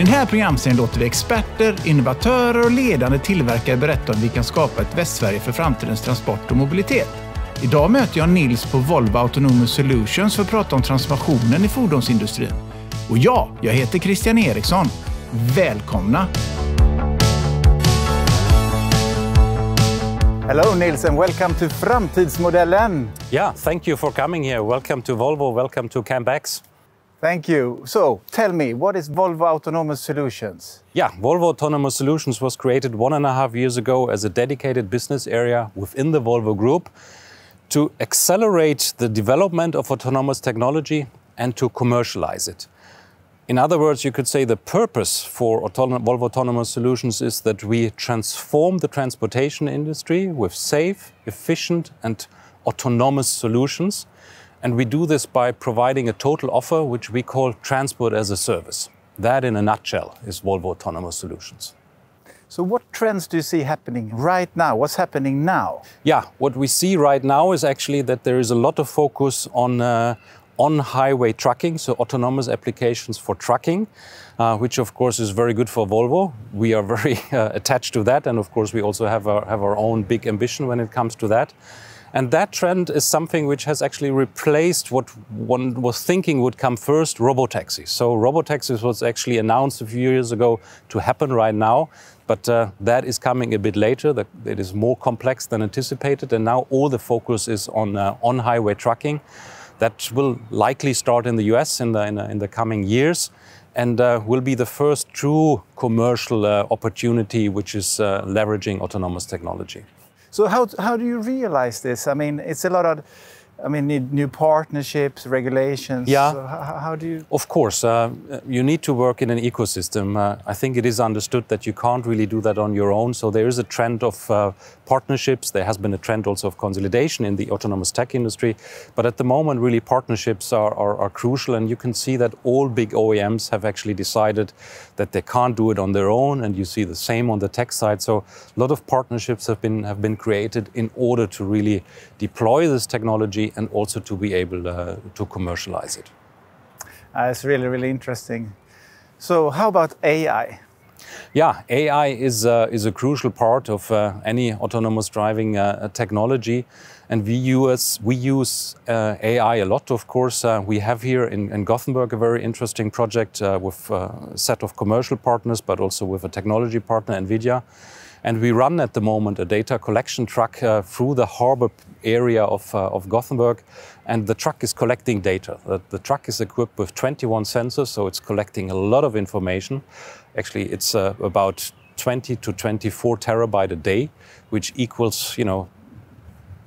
den här programserien låter vi experter, innovatörer och ledande tillverkare berätta om hur vi kan skapa ett Västsverige för framtidens transport och mobilitet. Idag möter jag Nils på Volvo Autonomous Solutions för att prata om transformationen i fordonsindustrin. Och ja, jag heter Christian Eriksson. Välkomna! Hello, Nils, and welcome to Framtidsmodellen. Yeah, thank you for coming here. Welcome to Volvo. Welcome to Cambex. Thank you. So tell me, what is Volvo Autonomous Solutions? Yeah, Volvo Autonomous Solutions was created one and a half years ago as a dedicated business area within the Volvo Group to accelerate the development of autonomous technology and to commercialize it. In other words, you could say the purpose for Volvo Autonomous Solutions is that we transform the transportation industry with safe, efficient, and autonomous solutions and we do this by providing a total offer, which we call transport as a service. That, in a nutshell, is Volvo Autonomous Solutions. So, what trends do you see happening right now? What's happening now? Yeah, what we see right now is actually that there is a lot of focus on uh, on-highway trucking, so autonomous applications for trucking, uh, which of course is very good for Volvo. We are very uh, attached to that, and of course we also have our, have our own big ambition when it comes to that. And that trend is something which has actually replaced what one was thinking would come first, robotaxis. So robotaxis was actually announced a few years ago to happen right now, but uh, that is coming a bit later. The, it is more complex than anticipated, and now all the focus is on uh, on-highway trucking. That will likely start in the US in the, in the, in the coming years and uh, will be the first true commercial uh, opportunity which is uh, leveraging autonomous technology. So how, how do you realize this? I mean, it's a lot of I mean, need new partnerships, regulations. Yeah. So how, how, do you? Of course, uh, you need to work in an ecosystem. Uh, I think it is understood that you can't really do that on your own. So there is a trend of uh, partnerships. There has been a trend also of consolidation in the autonomous tech industry. But at the moment, really, partnerships are, are, are crucial. And you can see that all big OEMs have actually decided that they can't do it on their own. And you see the same on the tech side. So a lot of partnerships have been, have been created in order to really deploy this technology and also to be able uh, to commercialize it. Uh, it's really, really interesting. So, how about AI? Yeah, AI is, uh, is a crucial part of uh, any autonomous driving uh, technology. And we use, we use uh, AI a lot, of course. we have here in, in, Gothenburg a very interesting project with a set of commercial partners, but also with a technology partner, NVIDIA. And we run at the moment a data collection truck uh, through the harbor area of, uh, of Gothenburg. And the truck is collecting data. The, the, truck is equipped with 21 sensors, so it's collecting a lot of information. Actually, it's uh, about 20 to 24 terabyte a day, which equals, you know,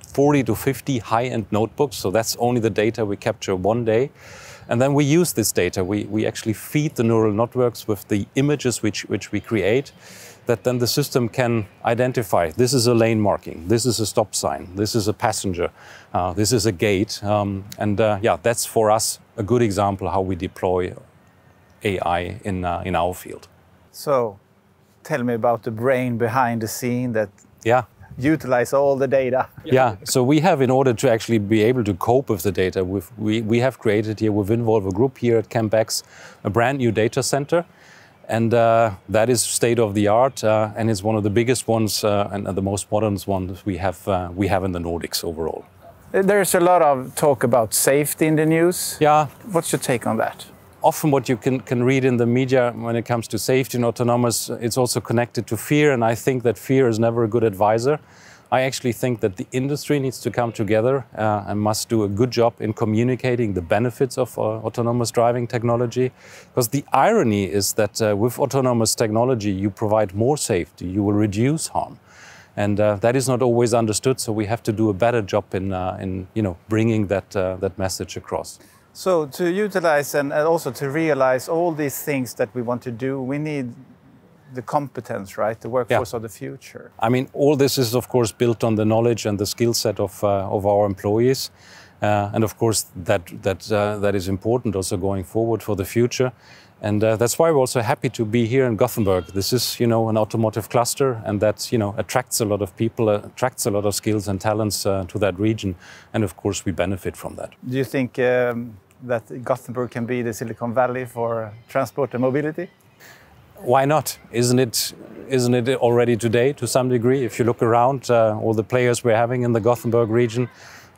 40 to 50 high-end notebooks. So that's only the data we capture one day. And then we use this data. We, we actually feed the neural networks with the images which, which we create that then the system can identify this is a lane marking, this is a stop sign, this is a passenger, uh, this is a gate. Um, and uh, yeah, that's for us a good example how we deploy AI in, uh, in our field. So tell me about the brain behind the scene that yeah. utilize all the data. Yeah. so we have, in order to actually be able to cope with the data, we we, we have created here, with have group here at CampX, a brand new data center and uh, that is state of the art uh, and is one of the biggest ones uh, and the most modern ones we have, we have in the Nordics overall. There's a lot of talk about safety in the news. Yeah. What's your take on that? often what you can, can read in the media when it comes to safety and autonomous, it's also connected to fear. And I think that fear is never a good advisor. I actually think that the industry needs to come together uh, and must do a good job in communicating the benefits of uh, autonomous driving technology. Because the irony is that uh, with autonomous technology, you provide more safety, you will reduce harm. And uh, that is not always understood, so we have to do a better job in, uh, in you know, bringing that, uh, that message across. So to utilize and also to realize all these things that we want to do, we need the competence, right? The workforce yeah. of the future. I mean, all this is of course built on the knowledge and the skill set of uh, of our employees, uh, and of course that that uh, that is important also going forward for the future. And uh, that's why we're also happy to be here in Gothenburg. This is, you know, an automotive cluster, and that, you know, attracts a lot of people, uh, attracts a lot of skills and talents uh, to that region, and of course we benefit from that. Do you think um, that Gothenburg can be the Silicon Valley for transport and mobility? why not? Isn't it, isn't it already today to some degree? If you look around, uh, all the players we're having in the Gothenburg region,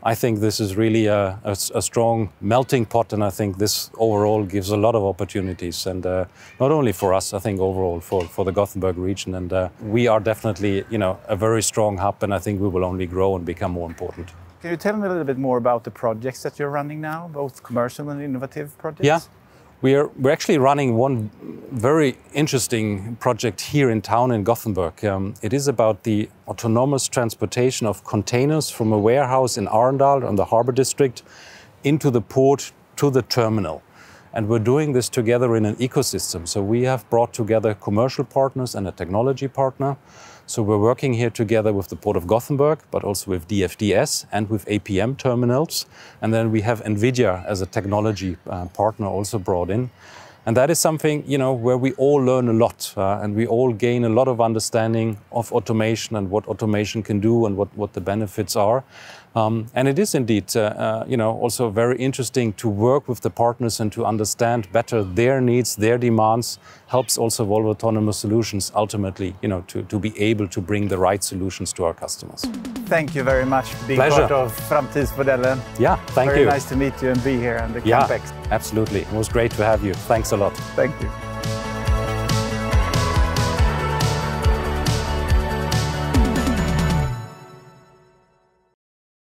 I think this is really a, a, a, strong melting pot, and I think this overall gives a lot of opportunities, and uh, not only for us, I think overall for, for the Gothenburg region, and uh, we are definitely you know a very strong hub, and I think we will only grow and become more important. Can you tell me a little bit more about the projects that you're running now, both commercial and innovative projects? Yeah. We're, we're actually running one very interesting project here in town in Gothenburg. Um, it is about the autonomous transportation of containers from a warehouse in Arendal on the harbor district into the port to the terminal. And we're doing this together in an ecosystem. So we have brought together commercial partners and a technology partner. So we're working here together with the Port of Gothenburg, but also with DFDS and with APM terminals. And then we have NVIDIA as a technology uh, partner also brought in. And that is something, you know, where we all learn a lot uh, and we all gain a lot of understanding of automation and what automation can do and what, what the benefits are. Um, and it is indeed, uh, uh, you know, also very interesting to work with the partners and to understand better their needs, their demands. Helps also Volvo Autonomous Solutions ultimately, you know, to, to be able to bring the right solutions to our customers. Thank you very much for being Pleasure. part of Framtidsmodellen. Yeah, thank very you. Very nice to meet you and be here and the yeah, Campex. Absolutely, it was great to have you. Thanks a lot. Thank you.